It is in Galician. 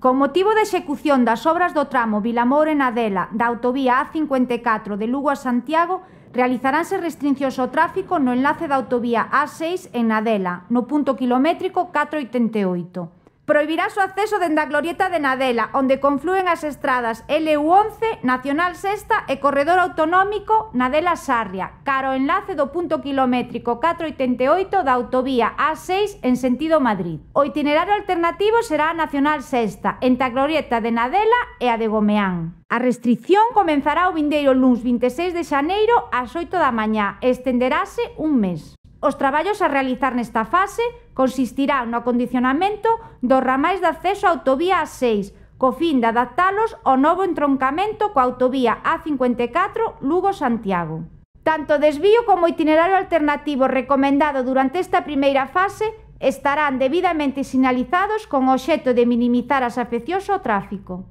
Con motivo de execución das obras do tramo Vilamor en Adela da autovía A54 de Lugo a Santiago, realizaránse restriccións ao tráfico no enlace da autovía A6 en Adela, no punto kilométrico 488 prohibirá o acceso dende a glorieta de Nadela, onde confluen as estradas l 11 Nacional Sexta e Corredor Autonómico Nadela Sarria, caro enlace do punto kilométrico 488 da autovía A6 en sentido Madrid. O itinerario alternativo será a Nacional Sexta, entre a glorieta de Nadela e a de Gomeán. A restricción comenzará o vindeiro luns 26 de xaneiro ás 8 da mañá e estenderase un mes. Os traballos a realizar nesta fase consistirán no acondicionamento dos ramais de acceso á autovía A6, co fin de adaptalos ao novo entroncamento coa autovía A54 Lugo-Santiago. Tanto desvío como itinerario alternativo recomendado durante esta primeira fase estarán debidamente sinalizados con o xeto de minimizar as afeccións ao tráfico.